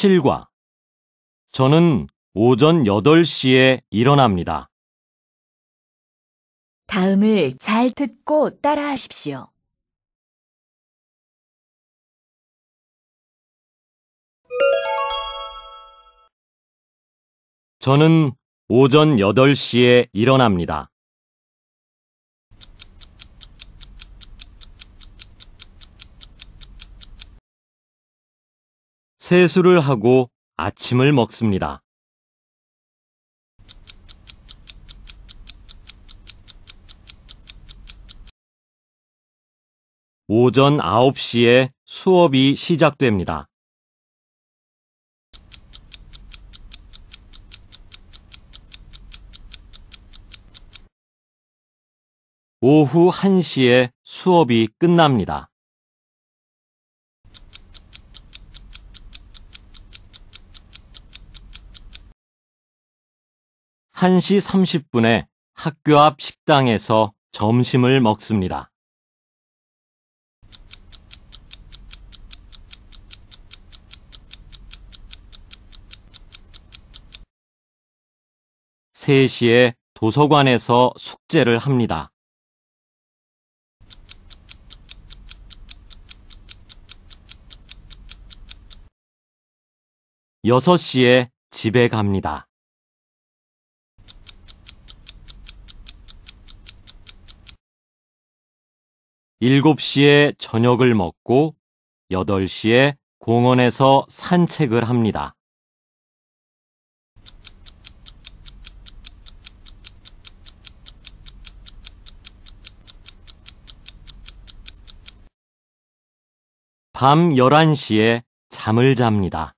7과 저는 오전 8시에 일어납니다. 다음을 잘 듣고 따라하십시오. 저는 오전 8시에 일어납니다. 세수를 하고 아침을 먹습니다. 오전 9시에 수업이 시작됩니다. 오후 1시에 수업이 끝납니다. 1시 30분에 학교 앞 식당에서 점심을 먹습니다. (3시에) 도서관에서 숙제를 합니다. 6시에 집에 갑니다. 7시에 저녁을 먹고 8시에 공원에서 산책을 합니다. 밤 11시에 잠을 잡니다.